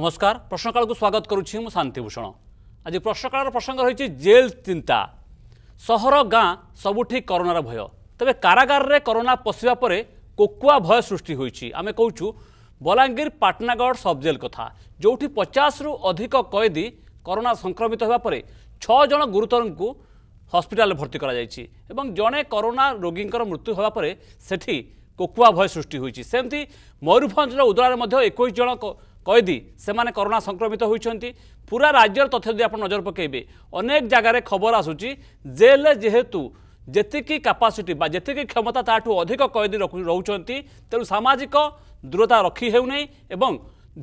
নমস্কার প্রশ্নকালু স্বাগত করুছি মু শান্তিভূষণ আজ প্রশ্নকালর প্রসঙ্গ রয়েছে জেল চিন্তা সহর গাঁ সবুঠি করোনার ভয় তবে কারাগারে করোনা পশিবা পরে কোকুয়া ভয় সৃষ্টি হয়েছে আমি কৌছু বলাঙ্গীর পাটনাগড় সবজেল কথা যেটি পচাশরু অধিক কয়েদী করোনা সংক্রমিত হওয়া পরে ছজন গুরুতরঙ্কু হসপিটালে ভর্তি করা যাইছি এবং জনে করোনা রোগীঙ্কর মৃত্যু হওয়া পরে সেটি কোকুয়া ভয় সৃষ্টি হয়েছে সেমতি ময়ূরভঞ্জর উদলার মধ্যে একুশ জন কয়েদী সেমানে করোনা সংক্রমিত হয়েছেন পুরা রাজ্যর তথ্য যদি আপনার নজর পকাইবে অনেক জায়গার খবর আসুচি জেল যেহেতু যেতিকি ক্যাপাসিটি বা যেতিকি ক্ষমতা তাঠু অধিক কয়েদী রুচান তেমন সামাজিক দূরতা রক্ষি হেউ নাই এবং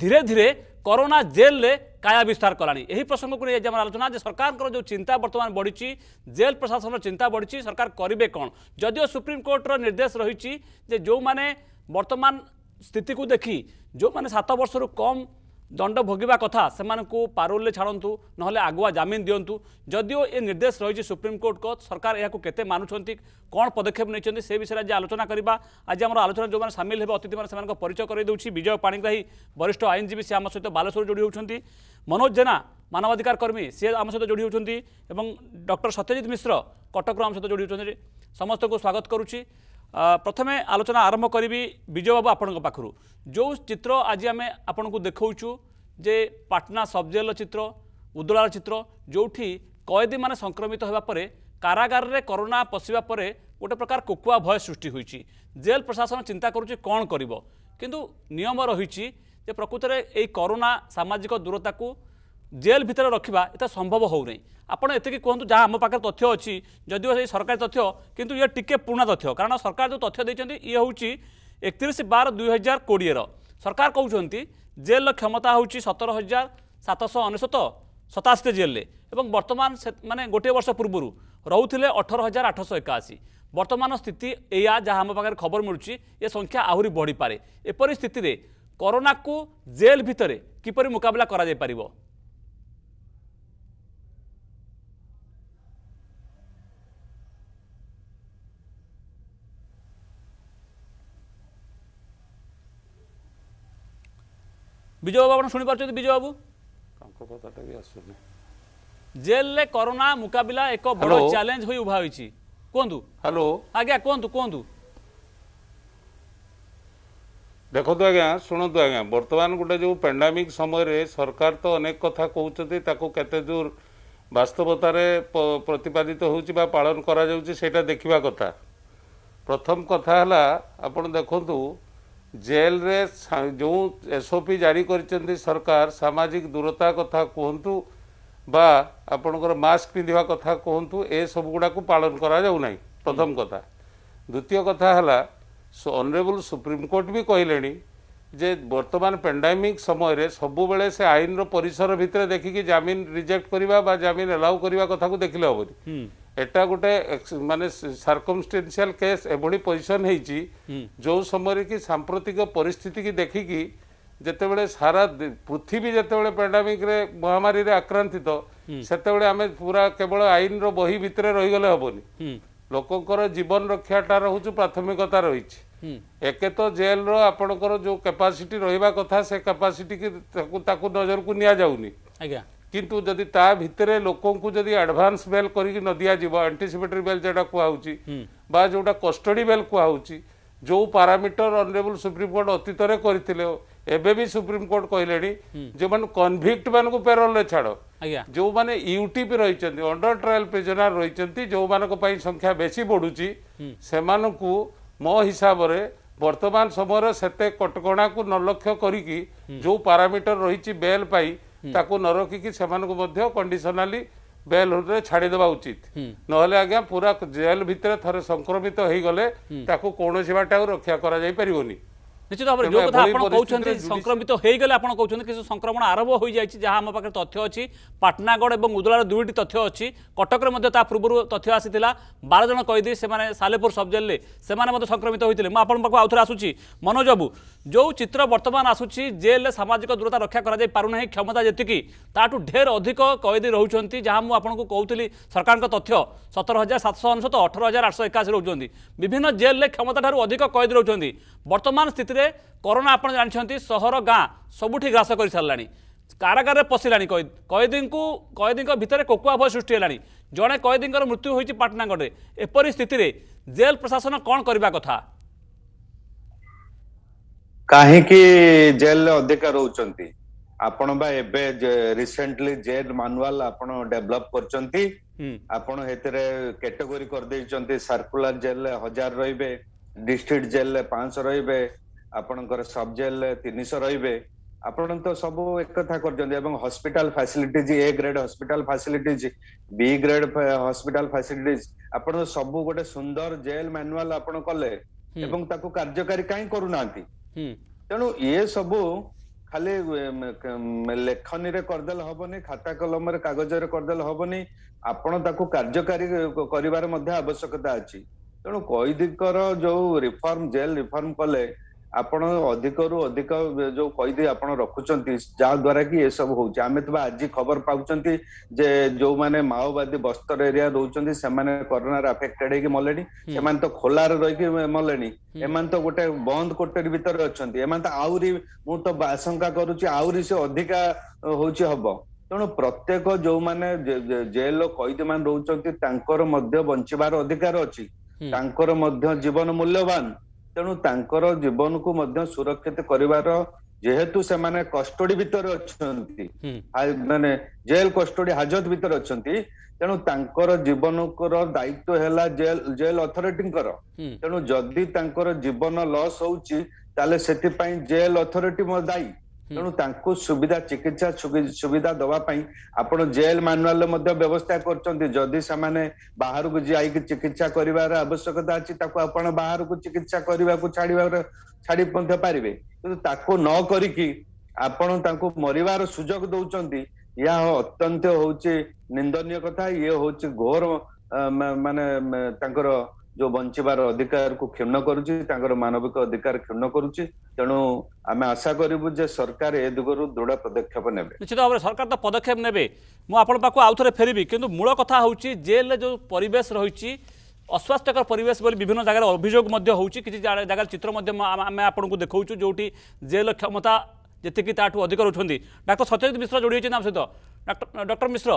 ধীরে ধীরে করোনা জেলে কায়া বিস্তার কলানি এই প্রসঙ্গক নিয়ে আমার আলোচনা যে সরকারর যে চিন্তা বর্তমান বড়িছি জেল প্রশাসনর চিন্তা বড়িছি সরকার করবে কণ যদিও সুপ্রিমকোর্টর নির্দেশ রয়েছে যে যে বর্তমান স্থিতিକୁ ଦେଖି ଯେଉଁମାନେ ସାତ ବର୍ଷରୁ କମ୍ ଦଣ୍ଡ ଭୋଗିବା କଥା ସେମାନଙ୍କୁ ପାରୋଲରେ ଛାଡ଼ନ୍ତୁ ନହେଲେ ଆଗୁଆ ଜାମିନ ଦିଅନ୍ତୁ ଯଦିଓ ଏ ନିର୍ଦ୍ଦେଶ ରହିଛି ସୁପ୍ରିମକୋର୍ଟଙ୍କ ସରକାର ଏହାକୁ କେତେ ମାନୁଛନ୍ତି କ'ଣ ପଦକ୍ଷେପ ନେଇଛନ୍ତି ସେ ବିଷୟରେ ଆଜି ଆଲୋଚନା କରିବା ଆଜି ଆମର ଆଲୋଚନା ଯେଉଁମାନେ ସାମିଲ ହେବେ ଅତିଥିମାନେ ସେମାନଙ୍କ ପରିଚୟ କରାଇଦେଉଛି ବିଜୟ ପାଣିଗ୍ରାହୀ ବରିଷ୍ଠ ଆଇନଜୀବୀ ସେ ଆମ ସହିତ ବାଲେଶ୍ୱର ଯୋଡ଼ି ହେଉଛନ୍ତି ମନୋଜ ଜେନା ମାନବାଧିକାର କର୍ମୀ ସିଏ ଆମ ସହିତ ଯୋଡ଼ି ହେଉଛନ୍ତି ଏବଂ ଡକ୍ଟର ସତ୍ୟଜିତ ମିଶ୍ର କଟକରୁ ଆମ ସହିତ ଯୋଡ଼ି ହେଉଛନ୍ତି ସମସ୍ତଙ୍କୁ ସ୍ୱାଗତ କରୁଛି ପ୍ରଥମେ ଆଲୋଚନା ଆରମ୍ଭ କରିବି ବିଜୟ ବାବୁ ଆପଣଙ୍କ ପାଖରୁ ଯେଉଁ ଚିତ୍ର ଆଜି ଆମେ ଆପଣଙ୍କୁ ଦେଖାଉଛୁ ଯେ ପାଟନା ସବ୍ଜେଲର ଚିତ୍ର ଉଦଳାର ଚିତ୍ର ଯେଉଁଠି କଏଦୀମାନେ ସଂକ୍ରମିତ ହେବା ପରେ କାରାଗାରରେ କରୋନା ପଶିବା ପରେ ଗୋଟେ ପ୍ରକାର କୁକୁଆ ଭୟ ସୃଷ୍ଟି ହୋଇଛି ଜେଲ୍ ପ୍ରଶାସନ ଚିନ୍ତା କରୁଛି କ'ଣ କରିବ କିନ୍ତୁ ନିୟମ ରହିଛି ଯେ ପ୍ରକୃତରେ ଏଇ କରୋନା ସାମାଜିକ ଦୂରତାକୁ ଜେଲ୍ ଭିତରେ ରଖିବା ଏତେ ସମ୍ଭବ ହେଉନାହିଁ ଆପଣ ଏତିକି କୁହନ୍ତୁ ଯାହା ଆମ ପାଖରେ ତଥ୍ୟ ଅଛି ଯଦିଓ ସେଇ ସରକାରୀ ତଥ୍ୟ କିନ୍ତୁ ଇଏ ଟିକେ ପୁରୁଣା ତଥ୍ୟ କାରଣ ସରକାର ଯେଉଁ ତଥ୍ୟ ଦେଇଛନ୍ତି ଇଏ ହେଉଛି ଏକତିରିଶ ବାର ଦୁଇ ହଜାର କୋଡ଼ିଏର ସରକାର କହୁଛନ୍ତି ଜେଲ୍ର କ୍ଷମତା ହେଉଛି ସତର ହଜାର ସାତଶହ ଅନେଶତ ସତାଅଶୀଟି ଜେଲ୍ରେ ଏବଂ ବର୍ତ୍ତମାନ ମାନେ ଗୋଟିଏ ବର୍ଷ ପୂର୍ବରୁ ରହୁଥିଲେ ଅଠର ହଜାର ଆଠଶହ ଏକାଅଶୀ ବର୍ତ୍ତମାନ ସ୍ଥିତି ଏଇଆ ଯାହା ଆମ ପାଖରେ ଖବର ମିଳୁଛି ଏ ସଂଖ୍ୟା ଆହୁରି ବଢ଼ିପାରେ ଏପରି ସ୍ଥିତିରେ କରୋନାକୁ ଜେଲ୍ ଭିତରେ କିପରି ମୁକାବିଲା କରାଯାଇପାରିବ ବିଜୟବାବୁ ଆପଣ ଶୁଣିପାରୁଛନ୍ତି ବିଜୟବାବୁ ତାଙ୍କ କଥାଟା ବି ଆସୁନି ଜେଲରେ କରୋନା ମୁକାବିଲା ଏକ ବଡ଼ ଚ୍ୟାଲେଞ୍ଜ ହୋଇ ଉଭା ହୋଇଛି କୁହନ୍ତୁ ହ୍ୟାଲୋ ଆଜ୍ଞା କୁହନ୍ତୁ କୁହନ୍ତୁ ଦେଖନ୍ତୁ ଆଜ୍ଞା ଶୁଣନ୍ତୁ ଆଜ୍ଞା ବର୍ତ୍ତମାନ ଗୋଟେ ଯେଉଁ ପେଣ୍ଡାମିକ୍ ସମୟରେ ସରକାର ତ ଅନେକ କଥା କହୁଛନ୍ତି ତାକୁ କେତେ ଦୂର ବାସ୍ତବତାରେ ପ୍ରତିପାଦିତ ହେଉଛି ବା ପାଳନ କରାଯାଉଛି ସେଇଟା ଦେଖିବା କଥା ପ୍ରଥମ କଥା ହେଲା ଆପଣ ଦେଖନ୍ତୁ ଜେଲ୍ରେ ଯେଉଁ ଏସ୍ ଓ ପି ଜାରି କରିଛନ୍ତି ସରକାର ସାମାଜିକ ଦୂରତା କଥା କୁହନ୍ତୁ ବା ଆପଣଙ୍କର ମାସ୍କ ପିନ୍ଧିବା କଥା କୁହନ୍ତୁ ଏସବୁ ଗୁଡ଼ାକୁ ପାଳନ କରାଯାଉ ନାହିଁ ପ୍ରଥମ କଥା ଦ୍ୱିତୀୟ କଥା ହେଲା ଅନରେବୁଲ୍ ସୁପ୍ରିମକୋର୍ଟ ବି କହିଲେଣି ଯେ ବର୍ତ୍ତମାନ ପେଣ୍ଡାମିକ୍ ସମୟରେ ସବୁବେଳେ ସେ ଆଇନର ପରିସର ଭିତରେ ଦେଖିକି ଜାମିନ ରିଜେକ୍ଟ କରିବା ବା ଜାମିନ ଏଲାଉ କରିବା କଥାକୁ ଦେଖିଲେ ହେବନି এটা ଗୋଟେ ମାନେ ସାର୍କମଷ୍ଟାନ୍ସିଆଲ କେସ୍ ଏଭଳି ପୋଜିସନ୍ ହେଇଛି ଯେଉଁ ସମୟରେ କି ସାମ୍ପ୍ରତିକ ପରିସ୍ଥିତିକି ଦେଖିକି ଯେତେବେଳେ ସାରା ପୃଥିବୀ ଯେତେବେଳେ ପାଣ୍ଡାମିକରେ ମହାମାରୀରେ ଆକ୍ରାନ୍ତିତ ସେତେବେଳେ ଆମେ ପୁରା କେବଳ ଆଇନର ବହି ଭିତରେ ରହିଗଲେ ହେବନି ଲୋକଙ୍କର ଜୀବନ ରକ୍ଷାଟା ରହୁଛି ପ୍ରାଥମିକତା ରହିଛି ଏକେ ତ ଜେଲ୍ର ଆପଣଙ୍କର ଯେଉଁ କାପାସିଟି ରହିବା କଥା ସେ କାପାସିଟିକି ତାକୁ ତାକୁ ନଜରକୁ ନିଆଯାଉନି ଆଜ୍ଞା কিন্তু যদি তা ভিতরে লোককে যদি আডভান্স বেল করি ন দিয়াযিব আন্টিসিপেটরি বেল যেটা কুহাউছি বা যেটা কষ্টডি বেল কুহাউছি যে প্যারামিটর অনরেবল সুপ্রিম কোর্ট অতীতরে করেছিল এবেবি সুপ্রিম কোর্ট কহিলে যে কনভিক্ট মানুষ পেরল ছাড় যে মানে ইউটিপি রয়েছেন অন্ডর ট্রায়াল প্রেজনার রয়েছেন যে সংখ্যা বেশি বড়ুচি সেমানকু মো হিসাবরে বর্তমান সময়ের সেতে কটকণাকু নলক্ষ্য করি যে প্যারামিটর রয়েছে বেল পাই ତାକୁ ନ ରଖିକି ସେମାନଙ୍କୁ ମଧ୍ୟ କଣ୍ଡିସନାଲି ବେଲ୍ ହୁଡ଼ରେ ଛାଡ଼ିଦେବା ଉଚିତ ନହେଲେ ଆଜ୍ଞା ପୁରା ଜେଲ୍ ଭିତରେ ଥରେ ସଂକ୍ରମିତ ହେଇଗଲେ ତାକୁ କୌଣସି ବାଟେ ଆଉ ରକ୍ଷା କରାଯାଇ ପାରିବନି ନିଶ୍ଚିତ ଭାବରେ ଯେଉଁ କଥା ଆପଣ କହୁଛନ୍ତି ସଂକ୍ରମିତ ହୋଇଗଲେ ଆପଣ କହୁଛନ୍ତି କିଛି ସଂକ୍ରମଣ ଆରମ୍ଭ ହୋଇଯାଇଛି ଯାହା ଆମ ପାଖରେ ତଥ୍ୟ ଅଛି ପାଟନାଗଡ଼ ଏବଂ ଉଦଳାର ଦୁଇଟି ତଥ୍ୟ ଅଛି କଟକରେ ମଧ୍ୟ ତା ପୂର୍ବରୁ ତଥ୍ୟ ଆସିଥିଲା ବାର ଜଣ କଏଦୀ ସେମାନେ ସାଲେପୁର ସବଜେଲରେ ସେମାନେ ମଧ୍ୟ ସଂକ୍ରମିତ ହୋଇଥିଲେ ମୁଁ ଆପଣଙ୍କ ପାଖକୁ ଆଉଥରେ ଆସୁଛି ମନୋଜ ବାବୁ ଯେଉଁ ଚିତ୍ର ବର୍ତ୍ତମାନ ଆସୁଛି ଜେଲ୍ରେ ସାମାଜିକ ଦୂରତା ରକ୍ଷା କରାଯାଇ ପାରୁନାହିଁ କ୍ଷମତା ଯେତିକି ତାଠୁ ଢେର ଅଧିକ କଏଦୀ ରହୁଛନ୍ତି ଯାହା ମୁଁ ଆପଣଙ୍କୁ କହୁଥିଲି ସରକାରଙ୍କ ତଥ୍ୟ ସତର ହଜାର ସାତଶହ ଅନେଶତ ଅଠର ହଜାର ଆଠଶହ ଏକାଅଶୀ ରହୁଛନ୍ତି ବିଭିନ୍ନ ଜେଲ୍ରେ କ୍ଷମତାଠାରୁ ଅଧିକ କଏଦୀ ରହୁଛନ୍ତି ବର୍ତ୍ତମାନ ସ୍ଥିତିରେ ଧୀରେ କରୋନା ଆପଣ ଜାଣିଛନ୍ତି ସହର ଗାଁ ସବୁଠି ଗ୍ରାସ କରିସାରିଲାଣି କାରାଗାରରେ ପଶିଲାଣି କଏଦୀ କଏଦୀଙ୍କୁ କଏଦୀଙ୍କ ଭିତରେ କୋକୁଆ ଭୟ ସୃଷ୍ଟି ହେଲାଣି ଜଣେ କଏଦୀଙ୍କର ମୃତ୍ୟୁ ହୋଇଛି ପାଟନାଗଡ଼ରେ ଏପରି ସ୍ଥିତିରେ ଜେଲ ପ୍ରଶାସନ କ'ଣ କରିବା କଥା କାହିଁକି ଜେଲରେ ଅଧିକା ରହୁଛନ୍ତି ଆପଣ ବା ଏବେ ରିସେଣ୍ଟଲି ଜେଲ ମାନୁଆଲ ଆପଣ ଡେଭଲପ କରିଛନ୍ତି ଆପଣ ସେଥିରେ କାଟେଗୋରୀ କରିଦେଇଛନ୍ତି ସର୍କୁଲାର ଜେଲରେ ହଜାର ରହିବେ ଡିଷ୍ଟ୍ରିକ୍ଟ ଜେଲରେ ପାଞ୍ଚଶହ ରହିବେ ଆପଣଙ୍କର ସବ୍ ଜେଲ୍ ତିନିଶହ ରହିବେ ଆପଣ ତ ସବୁ ଏକଥା କରୁଛନ୍ତି ଏବଂ hospital facilities A grade hospital facilities B grade hospital facilities ଆପଣ ସବୁ ଗୋଟେ ସୁନ୍ଦର ଜେଲ୍ ମାନୁଆଲ ଆପଣ କଲେ ଏବଂ ତାକୁ କାର୍ଯ୍ୟକାରୀ କାହିଁ କରୁନାହାନ୍ତି ତେଣୁ ଇଏ ସବୁ ଖାଲି ଲେଖନୀରେ କରିଦେଲେ ହବନି ଖାତା କଲମରେ କାଗଜରେ କରିଦେଲେ ହବନି ଆପଣ ତାକୁ କାର୍ଯ୍ୟକାରୀ କରିବାର ମଧ୍ୟ ଆବଶ୍ୟକତା ଅଛି ତେଣୁ କଏଦୀଙ୍କର ଯୋଉ ରିଫର୍ମ ଜେଲ୍ ରିଫର୍ମ କଲେ ଆପଣ ଅଧିକରୁ ଅଧିକ ଯୋଉ କଏଦୀ ଆପଣ ରଖୁଛନ୍ତି ଯାହାଦ୍ୱାରା କି ଏସବୁ ହଉଛି ଆମେ ତ ଆଜି ଖବର ପାଉଛନ୍ତି ଯେ ଯୋଉମାନେ ମାଓବାଦୀ ବସ୍ତର ଏରିଆ ରହୁଛନ୍ତି ସେମାନେ କରୋନାରେ ଆଫେକ୍ଟେଡ ହେଇକି ମଲେଣି ସେମାନେ ତ ଖୋଲାରେ ରହିକି ମଲେଣି ଏମାନେ ତ ଗୋଟେ ବନ୍ଦ କୋଟେରୀ ଭିତରେ ଅଛନ୍ତି ଏମାନେ ତ ଆହୁରି ମୁଁ ତ ଆଶଙ୍କା କରୁଛି ଆହୁରି ସେ ଅଧିକା ହଉଛି ହବ ତେଣୁ ପ୍ରତ୍ୟେକ ଯୋଉମାନେ ଜେଲ କଏଦୀମାନେ ରହୁଛନ୍ତି ତାଙ୍କର ମଧ୍ୟ ବଞ୍ଚିବାର ଅଧିକାର ଅଛି ତାଙ୍କର ମଧ୍ୟ ଜୀବନ ମୂଲ୍ୟବାନ ତେଣୁ ତାଙ୍କର ଜୀବନକୁ ମଧ୍ୟ ସୁରକ୍ଷିତ କରିବାର ଯେହେତୁ ସେମାନେ କଷ୍ଟଡି ଭିତରେ ଅଛନ୍ତି ମାନେ ଜେଲ କଷ୍ଟଡି ହାଜତ ଭିତରେ ଅଛନ୍ତି ତେଣୁ ତାଙ୍କର ଜୀବନର ଦାୟିତ୍ୱ ହେଲା ଜେଲ ଜେଲ ଅଥରିଟିଙ୍କର ତେଣୁ ଯଦି ତାଙ୍କର ଜୀବନ ଲସ୍ ହଉଛି ତାହେଲେ ସେଥିପାଇଁ ଜେଲ ଅଥରିଟି ମୋ ଦାୟୀ ତେଣୁ ତାଙ୍କୁ ସୁବିଧା ଚିକିତ୍ସା ସୁବିଧା ଦେବା ପାଇଁ ଆପଣ ଜେଲ୍ ମାନୁଆଲରେ ମଧ୍ୟ ବ୍ୟବସ୍ଥା କରୁଛନ୍ତି ଯଦି ସେମାନେ ବାହାରକୁ ଯାଇକି ଚିକିତ୍ସା କରିବାର ଆବଶ୍ୟକତା ଅଛି ତାକୁ ଆପଣ ବାହାରକୁ ଚିକିତ୍ସା କରିବାକୁ ଛାଡିବାର ଛାଡି ମଧ୍ୟ ପାରିବେ କିନ୍ତୁ ତାକୁ ନ କରିକି ଆପଣ ତାଙ୍କୁ ମରିବାର ସୁଯୋଗ ଦଉଛନ୍ତି ଏହା ଅତ୍ୟନ୍ତ ହଉଛି ନିନ୍ଦନୀୟ କଥା ଇଏ ହଉଛି ଘୋର ମାନେ ତାଙ୍କର ଯୋଉ ବଞ୍ଚିବାର ଅଧିକାରକୁ କ୍ଷୁଣ୍ଣ କରୁଛି ତାଙ୍କର ମାନବିକ ଅଧିକାର କ୍ଷୁଣ୍ଣ କରୁଛି ତେଣୁ ଆମେ ଆଶା କରିବୁ ଯେ ସରକାର ଏ ଦିଗରୁ ଦୃଢ଼ ପଦକ୍ଷେପ ନେବେ ନିଶ୍ଚିତ ଭାବରେ ସରକାର ତ ପଦକ୍ଷେପ ନେବେ ମୁଁ ଆପଣଙ୍କ ପାଖକୁ ଆଉ ଥରେ ଫେରିବି କିନ୍ତୁ ମୂଳ କଥା ହେଉଛି ଜେଲରେ ଯେଉଁ ପରିବେଶ ରହିଛି ଅସ୍ୱାସ୍ଥ୍ୟକର ପରିବେଶ ବୋଲି ବିଭିନ୍ନ ଜାଗାରେ ଅଭିଯୋଗ ମଧ୍ୟ ହେଉଛି କିଛି ଜାଗାରେ ଚିତ୍ର ମଧ୍ୟ ଆମେ ଆପଣଙ୍କୁ ଦେଖାଉଛୁ ଯେଉଁଠି ଜେଲ କ୍ଷମତା ଯେତିକି ତାଠୁ ଅଧିକ ରହୁଛନ୍ତି ଡାକ୍ତର ସତ୍ୟଜିତ ମିଶ୍ର ଯୋଡ଼ି ହେଇଛନ୍ତି ଆମ ସହିତ ଡକ୍ଟର ମିଶ୍ର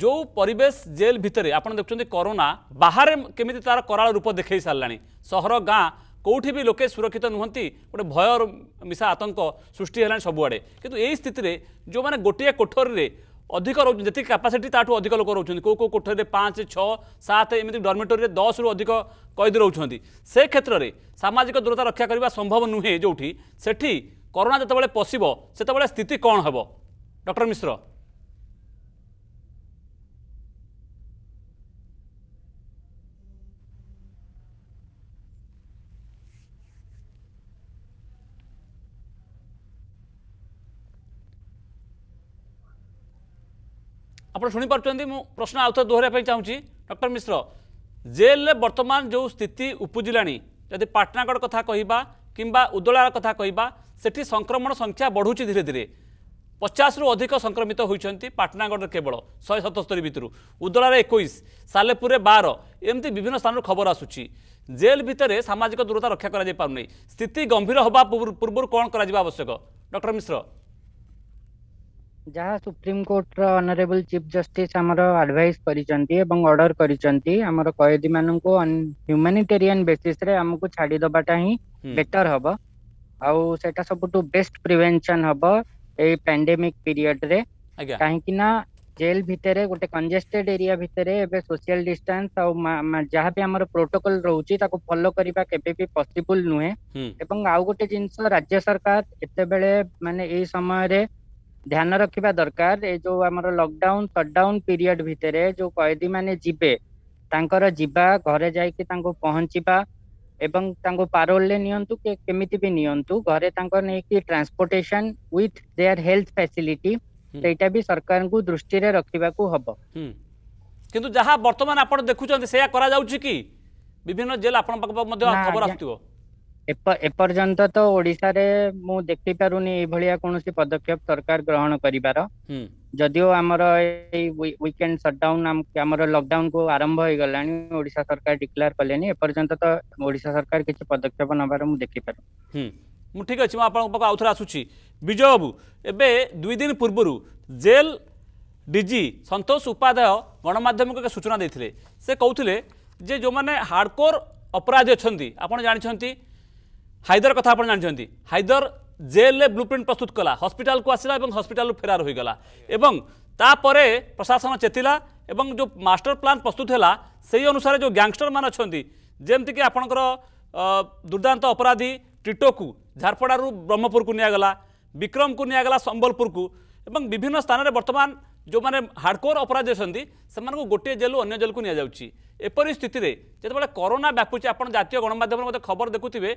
जो परेश जेल भितर आप देखते करोना बाहर केमी तार कराल रूप देखे सारे सहर गाँ কোটি বি লোকে সুরক্ষিত নুহতি গোটে ভয়র মিশা আতঙ্ক সৃষ্টি হল সবুড়ে কিন্তু এই স্থিতিরে যে গোটিয়ে কোঠরীরে অধিক রোচ যেত ক্যাপাসিটি তাঠু অধিক লোক রোচান কেউ কেউ কোঠরীরে পাঁচ ছ সাত এমনি ডরমিটোরি দশ রু অধিক কয়েদি রোচান সে ক্ষেত্রে সামাজিক দূরতা রক্ষা করা সম্ভব নুহে যেটি সেটি করোনা যেতবে পশিব সেতবে স্থিতি কণ হব ডক্টর মিশ্র ଆପଣ ଶୁଣିପାରୁଛନ୍ତି ମୁଁ ପ୍ରଶ୍ନ ଆଉଥରେ ଦୋହରିବା ପାଇଁ ଚାହୁଁଛି ଡକ୍ଟର ମିଶ୍ର ଜେଲରେ ବର୍ତ୍ତମାନ ଯେଉଁ ସ୍ଥିତି ଉପୁଜିଲାଣି ଯଦି ପାଟଣାଗଡ଼ କଥା କହିବା କିମ୍ବା ଉଦଳାର କଥା କହିବା ସେଠି ସଂକ୍ରମଣ ସଂଖ୍ୟା ବଢ଼ୁଛି ଧୀରେ ଧୀରେ ପଚାଶରୁ ଅଧିକ ସଂକ୍ରମିତ ହୋଇଛନ୍ତି ପାଟଣାଗଡ଼ରେ କେବଳ ଶହେ ସତସ୍ତରୀ ଭିତରୁ ଉଦଳାରେ ଏକୋଇଶ ସାଲେପୁରରେ ବାର ଏମିତି ବିଭିନ୍ନ ସ୍ଥାନରୁ ଖବର ଆସୁଛି ଜେଲ୍ ଭିତରେ ସାମାଜିକ ଦୂରତା ରକ୍ଷା କରାଯାଇପାରୁନି ସ୍ଥିତି ଗମ୍ଭୀର ହେବା ପୂର୍ବରୁ କ'ଣ କରାଯିବା ଆବଶ୍ୟକ ଡକ୍ଟର ମିଶ୍ର जहाँ supreme court honourable chief justice आमर एडवाइस करिसेंती एवं ऑर्डर को ह्यूमैनिटेरियन बेसिस रे ही बेटर हम आउ सब बेस्ट प्रिवेंशन हम ए पेंडेमिक पीरियड रे काहे जेल भितर गोटे कंजेस्टेड एरिया भितरे एबे सोशल डिस्टेंस आउ जहा पे हमर प्रोटोकॉल रहउची ताको फॉलो नुहे एवं आउ गोटे जिंस राज्य सरकार एते बेले ଧ୍ୟାନ ରଖିବା ଦରକାର ଏ ଯୋଉ ଆମର ଲକଡାଉନ ସଟଡାଉନ ପିରିୟଡ ଭିତରେ ଯୋଉ କଏଦୀ ମାନେ ଯିବେ ତାଙ୍କର ଯିବା ଘରେ ଯାଇକି ତାଙ୍କୁ ପହଞ୍ଚିବା ଏବଂ ତାଙ୍କୁ ପାରୋଲରେ ନିଅନ୍ତୁ କି କେମିତି ବି ନିଅନ୍ତୁ ଘରେ ତାଙ୍କ ନେଇକି transportation with their health facility ସେଇଟା ବି ସରକାରଙ୍କୁ ଦୃଷ୍ଟିରେ ରଖିବାକୁ ହବ କିନ୍ତୁ ଯାହା ବର୍ତ୍ତମାନ ଆପଣ ଦେଖୁଛନ୍ତି ସେୟା କରାଯାଉଛି କି ବିଭିନ୍ନ ଜେଲ୍ ଆପଣଙ୍କ ପାଖ ମଧ୍ୟ ଖବର ଆସୁଥିବ ଏପର୍ଯ୍ୟନ୍ତ ତ ଓଡିଶାରେ ମୁଁ ଦେଖିପାରୁନି ଏଇଭଳିଆ କୌଣସି ପଦକ୍ଷେପ ସରକାର ଗ୍ରହଣ କରିବାର ଯଦିଓ ଆମର ଏଇ ୱିକେଣ୍ଡ ସଟଡାଉନ ଆମର ଲକଡାଉନ କୁ ଆରମ୍ଭ ହେଇଗଲାଣି ଓଡିଶା ସରକାର ଡିକ୍ଲେୟାର କଲେଣି ଏପର୍ଯ୍ୟନ୍ତ ତ ଓଡିଶା ସରକାର କିଛି ପଦକ୍ଷେପ ନେବାର ମୁଁ ଦେଖିପାରୁନି ମୁଁ ଠିକ ଅଛି ମୁଁ ଆପଣଙ୍କ ପାଖକୁ ଆଉଥରେ ଆସୁଛି ବିଜୟ ବାବୁ ଏବେ ଦୁଇ ଦିନ ପୂର୍ବରୁ ଜେଲ୍ ଡିଜି ସନ୍ତୋଷ ଉପାଧ୍ୟାୟ ଗଣମାଧ୍ୟମକୁ ଏକ ସୂଚନା ଦେଇଥିଲେ ସେ କହୁଥିଲେ ଯେ ଯେଉଁମାନେ ହାର୍ଡ଼କୋର ଅପରାଧୀ ଅଛନ୍ତି ଆପଣ ଜାଣିଛନ୍ତି হাইদর কথা আপনার জাঁচান হাইদর জেলে প্রিন্ট প্রস্তুত কলা হসপিটাল কু আসলা এবং হসপিটাল ফেরার হয়ে গলা এবং তাপরে প্রশাসন চেতিলা এবং যে মাস্টার প্লান প্রস্তুত হল সেই অনুসারে যে গ্যাংস্টর মানে অনেক যেমিকি আপনার দুর্দান্ত অপরাধী টিটোকু ঝারপড়ার ব্রহ্মপুরকু নিগলা বিক্রমকু নিগলা সম্বলপুরকু এবং বিভিন্ন স্থানের বর্তমান ଯେଉଁମାନେ ହାର୍ଡ଼କୋର୍ ଅପରାଧୀ ଅଛନ୍ତି ସେମାନଙ୍କୁ ଗୋଟିଏ ଜେଲ୍ରୁ ଅନ୍ୟ ଜେଲ୍କୁ ନିଆଯାଉଛି ଏପରି ସ୍ଥିତିରେ ଯେତେବେଳେ କରୋନା ବ୍ୟାପୁଛି ଆପଣ ଜାତୀୟ ଗଣମାଧ୍ୟମରେ ମଧ୍ୟ ଖବର ଦେଖୁଥିବେ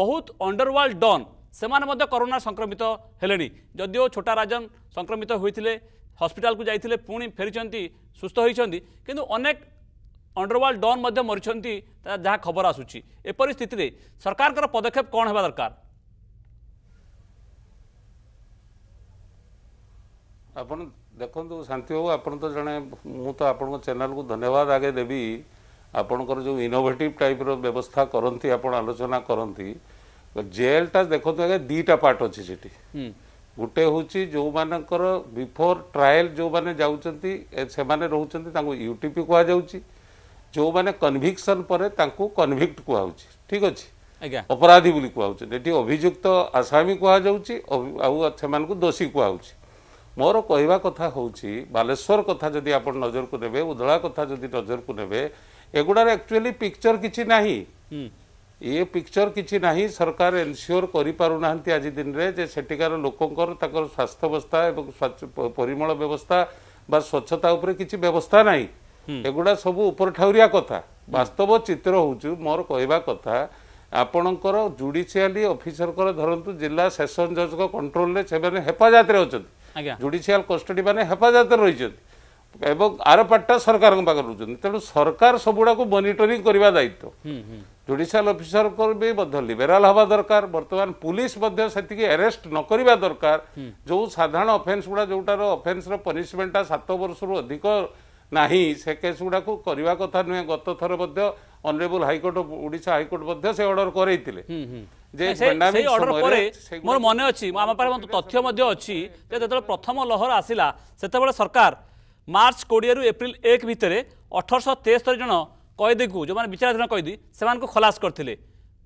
ବହୁତ ଅଣ୍ଡରୱାର୍ଲ୍ଡ ଡନ୍ ସେମାନେ ମଧ୍ୟ କରୋନା ସଂକ୍ରମିତ ହେଲେଣି ଯଦିଓ ଛୋଟା ରାଜନ ସଂକ୍ରମିତ ହୋଇଥିଲେ ହସ୍ପିଟାଲକୁ ଯାଇଥିଲେ ପୁଣି ଫେରିଛନ୍ତି ସୁସ୍ଥ ହୋଇଛନ୍ତି କିନ୍ତୁ ଅନେକ ଅଣ୍ଡରୱାର୍ଲ୍ଡ ଡନ୍ ମଧ୍ୟ ମରିଛନ୍ତି ଯାହା ଖବର ଆସୁଛି ଏପରି ସ୍ଥିତିରେ ସରକାରଙ୍କର ପଦକ୍ଷେପ କ'ଣ ହେବା ଦରକାର ଆପଣ ଦେଖନ୍ତୁ ଶାନ୍ତି ବାବୁ ଆପଣ ତ ଜଣେ ମୁଁ ତ ଆପଣଙ୍କ ଚ୍ୟାନେଲକୁ ଧନ୍ୟବାଦ ଆଗେ ଦେବି ଆପଣଙ୍କର ଯେଉଁ ଇନୋଭେଟିଭ୍ ଟାଇପ୍ର ବ୍ୟବସ୍ଥା କରନ୍ତି ଆପଣ ଆଲୋଚନା କରନ୍ତି ଜେଲ୍ଟା ଦେଖନ୍ତୁ ଆଜ୍ଞା ଦୁଇଟା ପାର୍ଟ ଅଛି ସେଠି ଗୋଟେ ହେଉଛି ଯେଉଁମାନଙ୍କର ବିଫୋର୍ ଟ୍ରାଏଲ୍ ଯେଉଁମାନେ ଯାଉଛନ୍ତି ସେମାନେ ରହୁଛନ୍ତି ତାଙ୍କୁ ୟୁଟିପି କୁହାଯାଉଛି ଯେଉଁମାନେ କନଭିକ୍ସନ୍ ପରେ ତାଙ୍କୁ କନଭିକ୍ଟ କୁହାହେଉଛି ଠିକ୍ ଅଛି ଆଜ୍ଞା ଅପରାଧୀ ବୋଲି କୁହାହେଉଛନ୍ତି ଏଠି ଅଭିଯୁକ୍ତ ଆସାମୀ କୁହାଯାଉଛି ଆଉ ସେମାନଙ୍କୁ ଦୋଷୀ କୁହାହେଉଛି ମୋର କହିବା କଥା ହେଉଛି ବାଲେଶ୍ୱର କଥା ଯଦି ଆପଣ ନଜରକୁ ନେବେ ଉଦଳା କଥା ଯଦି ନଜରକୁ ନେବେ ଏଗୁଡ଼ାରେ ଆକ୍ଚୁଆଲି ପିକ୍ଚର କିଛି ନାହିଁ ଇଏ ପିକ୍ଚର କିଛି ନାହିଁ ସରକାର ଏନସିଓର କରିପାରୁନାହାନ୍ତି ଆଜି ଦିନରେ ଯେ ସେଠିକାର ଲୋକଙ୍କର ତାଙ୍କର ସ୍ୱାସ୍ଥ୍ୟବସ୍ଥା ଏବଂ ପରିମଳ ବ୍ୟବସ୍ଥା ବା ସ୍ୱଚ୍ଛତା ଉପରେ କିଛି ବ୍ୟବସ୍ଥା ନାହିଁ ଏଗୁଡ଼ା ସବୁ ଉପରଠାଉରିଆ କଥା ବାସ୍ତବ ଚିତ୍ର ହେଉଛି ମୋର କହିବା କଥା ଆପଣଙ୍କର ଜୁଡ଼ିସିଆଲି ଅଫିସରଙ୍କର ଧରନ୍ତୁ ଜିଲ୍ଲା ସେସନ୍ ଜଜ୍ଙ୍କ କଣ୍ଟ୍ରୋଲରେ ସେମାନେ ହେଫାଜତରେ ଅଛନ୍ତି ଜୁଡ଼ିସିଆଲ କଷ୍ଟଡ଼ି ମାନେ ହେଫାଜତରେ ରହିଛନ୍ତି ଏବଂ ଆର ପାର୍ଟଟା ସରକାରଙ୍କ ପାଖରେ ରହୁଛନ୍ତି ତେଣୁ ସରକାର ସବୁଗୁଡ଼ାକୁ ମନିଟରିଂ କରିବା ଦାୟିତ୍ୱ ଜୁଡ଼ିସିଆଲ ଅଫିସରଙ୍କର ବି ମଧ୍ୟ ଲିବେରାଲ ହେବା ଦରକାର ବର୍ତ୍ତମାନ ପୁଲିସ ମଧ୍ୟ ସେତିକି ଆରେଷ୍ଟ ନ କରିବା ଦରକାର ଯେଉଁ ସାଧାରଣ ଅଫେନ୍ସ ଗୁଡ଼ା ଯେଉଁଟାର ଅଫେନ୍ସର ପନିସମେଣ୍ଟଟା ସାତ ବର୍ଷରୁ ଅଧିକ ନାହିଁ ସେ କେସ୍ ଗୁଡ଼ାକୁ କରିବା କଥା ନୁହେଁ ଗତଥର ମଧ୍ୟ ଅନରେବୁଲ ହାଇକୋର୍ଟ ଓଡ଼ିଶା ହାଇକୋର୍ଟ ମଧ୍ୟ ସେ ଅର୍ଡ଼ର କରାଇଥିଲେ যে সেই অর্ডর পরে মোর মনে অছি আমার পাখে তথ্য মধ্যে অছি যে যেতবে প্রথম লহর আসিলা সেতবে সরকার মার্চ কোড়িয়ে এপ্রিল এক ভিতরে অঠরশ তেস্তরি জন কয়েদী যে বিচারাধীন কয়েদী সে খলাস করলে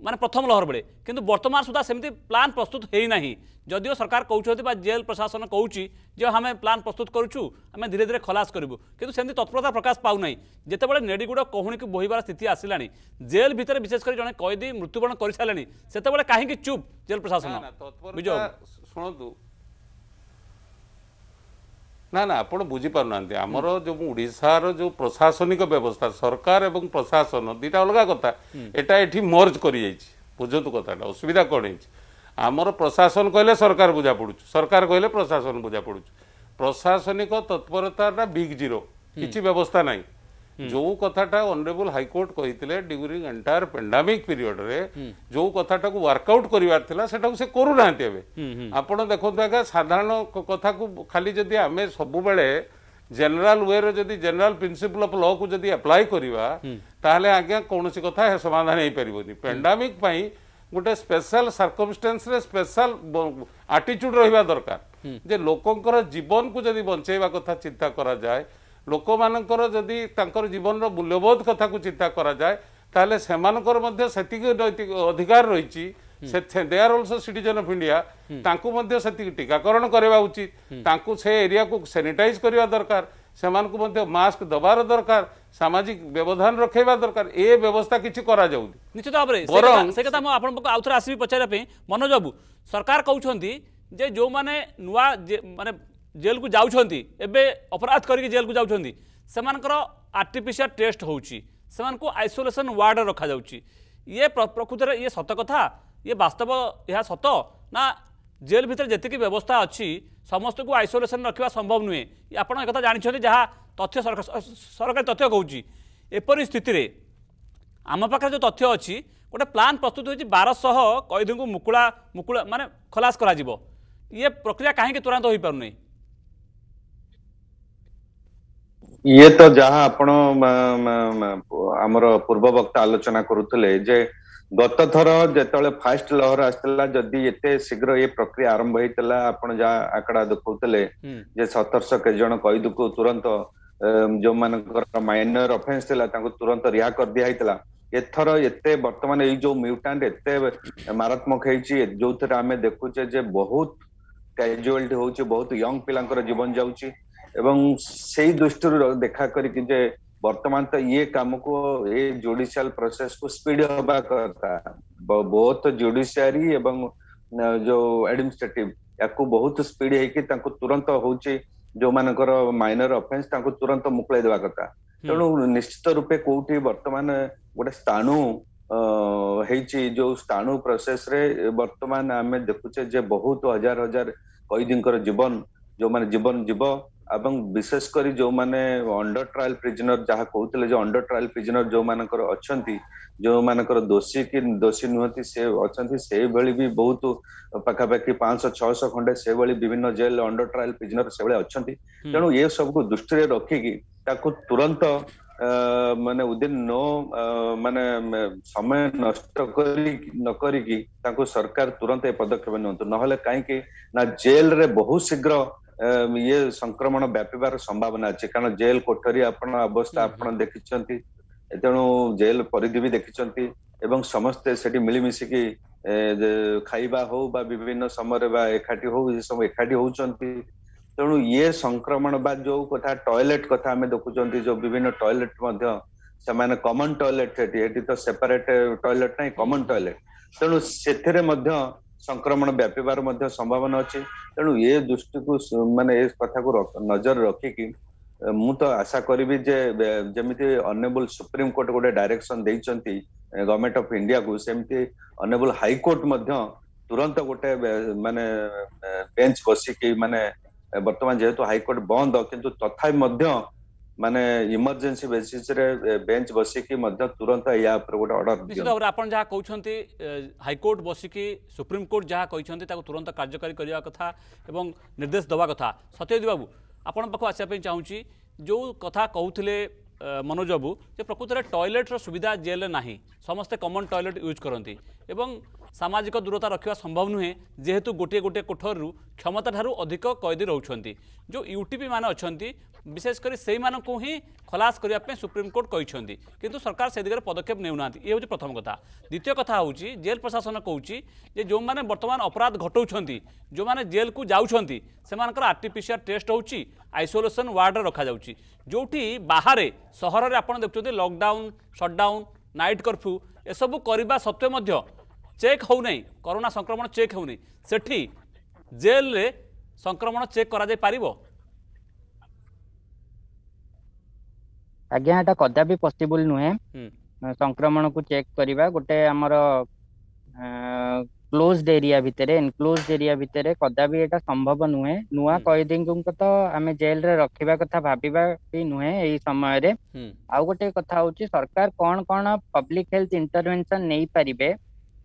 ମାନେ ପ୍ରଥମ ଲହର ବେଳେ କିନ୍ତୁ ବର୍ତ୍ତମାନ ସୁଦ୍ଧା ସେମିତି ପ୍ଲାନ୍ ପ୍ରସ୍ତୁତ ହୋଇନାହିଁ ଯଦିଓ ସରକାର କହୁଛନ୍ତି ବା ଜେଲ୍ ପ୍ରଶାସନ କହୁଛି ଯେ ଆମେ ପ୍ଲାନ୍ ପ୍ରସ୍ତୁତ କରୁଛୁ ଆମେ ଧୀରେ ଧୀରେ ଖଲାସ କରିବୁ କିନ୍ତୁ ସେମିତି ତତ୍ପରତା ପ୍ରକାଶ ପାଉନାହିଁ ଯେତେବେଳେ ନେଡ଼ିଗୁଡ଼ କହୁଣିକୁ ବୋହିବାର ସ୍ଥିତି ଆସିଲାଣି ଜେଲ୍ ଭିତରେ ବିଶେଷ କରି ଜଣେ କଏଦୀ ମୃତ୍ୟୁବରଣ କରିସାରିଲେଣି ସେତେବେଳେ କାହିଁକି ଚୁପ୍ ଜେଲ୍ ପ୍ରଶାସନ ଶୁଣନ୍ତୁ ନା ନା ଆପଣ ବୁଝିପାରୁନାହାନ୍ତି ଆମର ଯେଉଁ ଓଡ଼ିଶାର ଯେଉଁ ପ୍ରଶାସନିକ ବ୍ୟବସ୍ଥା ସରକାର ଏବଂ ପ୍ରଶାସନ ଦୁଇଟା ଅଲଗା କଥା ଏଇଟା ଏଠି ମର୍ଜ କରିଯାଇଛି ବୁଝନ୍ତୁ କଥାଟା ଅସୁବିଧା କ'ଣ ହେଇଛି ଆମର ପ୍ରଶାସନ କହିଲେ ସରକାର ବୁଝା ପଡ଼ୁଛୁ ସରକାର କହିଲେ ପ୍ରଶାସନ ବୁଝା ପଡ଼ୁଛୁ ପ୍ରଶାସନିକ ତତ୍ପରତାଟା ବିଗ୍ ଜିରୋ କିଛି ବ୍ୟବସ୍ଥା ନାହିଁ जो कथाटा ऑनरेबल हाइकोर्ट कही ड्यूरींग एंटायर पेंडामिक पीरियड रे जो कथाटा को वर्कआउट करेंगे आप देखो आज साधारण कथा को खाली जदि आम सब जेनराल वे रही जेनराल प्रिन्सीपल अफ लि एप्लाय करवा आज्ञा कौन कथा समाधान हो पार नहीं पेंडामिक गोटे स्पेशल सर्कमस्टेन्स स्पेशल आटीच्यूड रहा दरकार जे लोकंर जीवन को जदि बचेवा कथा चिंता करा जाए ଲୋକମାନଙ୍କର ଯଦି ତାଙ୍କର ଜୀବନର ମୂଲ୍ୟବୋଧ କଥାକୁ ଚିନ୍ତା କରାଯାଏ ତାହେଲେ ସେମାନଙ୍କର ମଧ୍ୟ ସେତିକି ନୈତିକ ଅଧିକାର ରହିଛି they are also citizen of India ତାଙ୍କୁ ମଧ୍ୟ ସେତିକି ଟୀକାକରଣ କରିବା ଉଚିତ ତାଙ୍କୁ ସେ ଏରିଆକୁ ସେନିଟାଇଜ୍ କରିବା ଦରକାର ସେମାନଙ୍କୁ ମଧ୍ୟ ମାସ୍କ ଦେବାର ଦରକାର ସାମାଜିକ ବ୍ୟବଧାନ ରଖାଇବା ଦରକାର ଏ ବ୍ୟବସ୍ଥା କିଛି କରାଯାଉନି ନିଶ୍ଚିତ ଭାବରେ ସେ କଥା ମୁଁ ଆପଣଙ୍କୁ ଆଉ ଥରେ ଆସିବି ପଚାରିବା ପାଇଁ ମନୋଜବାବୁ ସରକାର କହୁଛନ୍ତି ଯେ ଯେଉଁମାନେ ନୂଆ ମାନେ जेल को जापराध कर जेल को जामर आर्टिफिशियाल टेस्ट हो आइसोलेसन वार्ड रखा जा प्रकृत ये सत कथा ये बास्तव यह सत ना जेल भितर जी व्यवस्था अच्छी समस्त को आइसोलेसन रखा संभव नुहे आप जानते जहाँ तथ्य सरकारी तथ्य कौन एपरी स्थित आम पाखे जो तथ्य अच्छी गोटे प्लां प्रस्तुत हो बारशह कैदी को मुकुला मुकुला मानने खलास ये प्रक्रिया कहीं तुरंत हो पार नहीं ଇଏ ତ ଯାହା ଆପଣ ଆମର ପୂର୍ବ ବକ୍ତା ଆଲୋଚନା କରୁଥିଲେ ଯେ ଗତ ଥର ଯେତେବେଳେ ଫାଷ୍ଟ ଲହର ଆସିଥିଲା ଯଦି ଏତେ ଶୀଘ୍ର ଏ ପ୍ରକ୍ରିୟା ଆରମ୍ଭ ହେଇଥିଲା ଆପଣ ଯାହା ଆକଡ଼ା ଦେଖାଉଥିଲେ ଯେ ସତରଶହ କେତେ ଜଣ କଏଦୀକୁ ତୁରନ୍ତ ଯୋଉମାନଙ୍କର ମାଇନର ଅଫେନ୍ସ ଥିଲା ତାଙ୍କୁ ତୁରନ୍ତ ରିହା କରିଦିଆ ହେଇଥିଲା ଏଥର ଏତେ ବର୍ତ୍ତମାନ ଏଇ ଯୋଉ ମ୍ୟୁଟାଣ୍ଟ ଏତେ ମାରାତ୍ମକ ହେଇଛି ଯୋଉଥିରେ ଆମେ ଦେଖୁଛେ ଯେ ବହୁତ କ୍ୟାଜୁଆଲିଟି ହଉଛି ବହୁତ ୟଙ୍ଗ ପିଲାଙ୍କର ଜୀବନ ଯାଉଛି ଏବଂ ସେଇ ଦୃଷ୍ଟିରୁ ଦେଖା କରିକି ଯେ ବର୍ତ୍ତମାନ ତ ଇଏ କାମକୁ ଏ ଜୁଡିସିଆଲ ପ୍ରୋସେସକୁ ସ୍ପିଡ ହବା କଥା ବହୁତ ଜୁଡିସିଆରୀ ଏବଂ ଯୋଉ ଆଡମିନିଷ୍ଟ୍ରେଟିଭ ୟାକୁ ବହୁତ ସ୍ପିଡ ହେଇକି ତାଙ୍କୁ ତୁରନ୍ତ ହଉଛି ଯୋଉମାନଙ୍କର ମାଇନର ଅଫେନ୍ସ ତାଙ୍କୁ ତୁରନ୍ତ ମୁକୁଳେଇ ଦେବା କଥା ତେଣୁ ନିଶ୍ଚିତ ରୂପେ କୋଉଠି ବର୍ତ୍ତମାନ ଗୋଟେ ସ୍ଥାଣୁ ହେଇଛି ଯୋଉ ସ୍ଥାଣୁ ପ୍ରୋସେସରେ ବର୍ତ୍ତମାନ ଆମେ ଦେଖୁଛେ ଯେ ବହୁତ ହଜାର ହଜାର କଏଦୀଙ୍କର ଜୀବନ ଯୋଉମାନେ ଜୀବନ ଯିବ এবং বিশেষ করে ଯେଉଁମାନେ ଅଣ୍ଡର ଟ୍ରାଏଲ ପ୍ରିଜନର ଯାହା କହୁଥିଲେ ଯେ ଅଣ୍ଡର ଟ୍ରାଏଲ ପ୍ରିଜନର ଯେଉଁମାନଙ୍କର ଅଛନ୍ତି ଯେଉଁମାନଙ୍କର ଦୋଷୀ କି ଦୋଷୀ ନୁହନ୍ତି ସେ ଅଛନ୍ତି ସେଇଭଳି ବି ବହୁତ ପାଖାପାଖି ପାଞ୍ଚଶହ ଛଅଶହ ଖଣ୍ଡେ ସେଭଳି ବିଭିନ୍ନ ଜେଲ ଅଣ୍ଡର ଟ୍ରାଏଲ ପ୍ରିଜନର ସେଭଳି ଅଛନ୍ତି ତେଣୁ ଏ ସବୁକୁ ଦୃଷ୍ଟିରେ ରଖିକି ତାକୁ ତୁରନ୍ତ ମାନେ ଉଦିନ ନୋ ମାନେ ସମୟ ନଷ୍ଟ କରି ନ କରିକି ତାଙ୍କୁ ସରକାର ତୁରନ୍ତ ଏ ପଦକ୍ଷେପ ନିଅନ୍ତୁ ନହେଲେ କାହିଁକି ନା ଜେଲରେ ବହୁତ ଶୀଘ୍ର ଇଏ ସଂକ୍ରମଣ ବ୍ୟାପିବାର ସମ୍ଭାବନା ଅଛି କାରଣ ଜେଲ କୋଠରୀ ଆପଣ ଅବସ୍ଥା ଆପଣ ଦେଖିଛନ୍ତି ତେଣୁ ଜେଲ ପରିଧି ବି ଦେଖିଛନ୍ତି ଏବଂ ସମସ୍ତେ ସେଠି ମିଳିମିଶିକି ଖାଇବା ହଉ ବା ବିଭିନ୍ନ ସମୟରେ ବା ଏକାଠି ହଉ ଏସବୁ ଏକାଠି ହଉଛନ୍ତି ତେଣୁ ଇଏ ସଂକ୍ରମଣ ବା ଯୋଉ କଥା ଟଏଲେଟ କଥା ଆମେ ଦେଖୁଛନ୍ତି ଯୋଉ ବିଭିନ୍ନ ଟଏଲେଟ ମଧ୍ୟ ସେମାନେ କମନ ଟଏଲେଟ ସେଠି ଏଠି ତ ସେପାରେଟ ଟଏଲେଟ ନାହିଁ କମନ ଟଏଲେଟ ତେଣୁ ସେଥିରେ ମଧ୍ୟ ସଂକ୍ରମଣ ବ୍ୟାପିବାର ମଧ୍ୟ ସମ୍ଭାବନା ଅଛି ତେଣୁ ଏ ଦୃଷ୍ଟିକୁ ମାନେ ଏ କଥାକୁ ନଜର ରଖିକି ମୁଁ ତ ଆଶା କରିବି ଯେ ଯେମିତି ଅନେବୁଲ ସୁପ୍ରିମକୋର୍ଟ ଗୋଟେ ଡାଇରେକ୍ସନ ଦେଇଛନ୍ତି ଗଭର୍ଣ୍ଣମେଣ୍ଟ ଅଫ ଇଣ୍ଡିଆକୁ ସେମିତି ଅନେବୁଲ ହାଇକୋର୍ଟ ମଧ୍ୟ ତୁରନ୍ତ ଗୋଟେ ମାନେ ବେଞ୍ଚ ବସିକି ମାନେ ବର୍ତ୍ତମାନ ଯେହେତୁ ହାଇକୋର୍ଟ ବନ୍ଦ କିନ୍ତୁ ତଥାପି ମଧ୍ୟ ମାନେ ଇମର୍ଜେନ୍ସି ବେସିସରେ ବେଞ୍ଚ ବସିକି ମଧ୍ୟ ତୁରନ୍ତ ୟା ଉପରେ ଗୋଟେ ଅର୍ଡର ନିଶ୍ଚିତ ଭାବରେ ଆପଣ ଯାହା କହୁଛନ୍ତି ହାଇକୋର୍ଟ ବସିକି ସୁପ୍ରିମକୋର୍ଟ ଯାହା କହିଛନ୍ତି ତାକୁ ତୁରନ୍ତ କାର୍ଯ୍ୟକାରୀ କରିବା କଥା ଏବଂ ନିର୍ଦ୍ଦେଶ ଦେବା କଥା ସତ୍ୟଜିତ ବାବୁ ଆପଣଙ୍କ ପାଖକୁ ଆସିବା ପାଇଁ ଚାହୁଁଛି ଯେଉଁ କଥା କହୁଥିଲେ ମନୋଜ ବାବୁ ଯେ ପ୍ରକୃତରେ ଟଏଲେଟ୍ର ସୁବିଧା ଜେଲ୍ରେ ନାହିଁ ସମସ୍ତେ କମନ୍ ଟଏଲେଟ୍ ୟୁଜ୍ କରନ୍ତି ଏବଂ सामाजिक दूरता रखा संभव नुहे जेहेतु गोटे गोटे कोठर रू क्षमता ठारूँ अधिक कैदी रोच्च जो यूटीपी मैंने अच्छा विशेषकर से ही खलास करने सुप्रीमकोर्ट कहते कि सरकार से दिग्वे पदक्षेप ने हूँ प्रथम कथा द्वितीय कथ हूँ जेल प्रशासन कहे जो मैंने बर्तमान अपराध घटाऊँ जो मैंने जेल को जाऊँ से आरटीपीसीआर टेस्ट हो आइसोलेसन वार्ड रखा जो बाहर सहर से आप देखते लकडाउन सटडाउन नाइट कर्फ्यू एसबू करवा सत्वे চেক হোনাই করোনা সংক্রমণ চেক হোনাই সেটি জেলরে সংক্রমণ চেক করা যাই পারিব আজ্ঞা এটা কদাপি পসিবল নুহে সংক্রমণ কু চেক করিবা গোটে আমার ক্লোজড এরিয়া ভিতরে এনক্লোজড এরিয়া ভিতরে কদাপি এটা সম্ভব নুহে নূয়া কয়েদীঙ্কু তো আমি জেলরে রখিবা কথা ভাবিবা ବି ନୁହେଁ ଏଇ ସମୟରେ ଆଉ ଗୋଟେ କଥା ହଉଛି ସରକାର କଣ କଣ ପବ୍ଲିକ ହେଲ୍ଥ ଇଣ୍ଟରଭେନସନ ନେଇପାରିବେ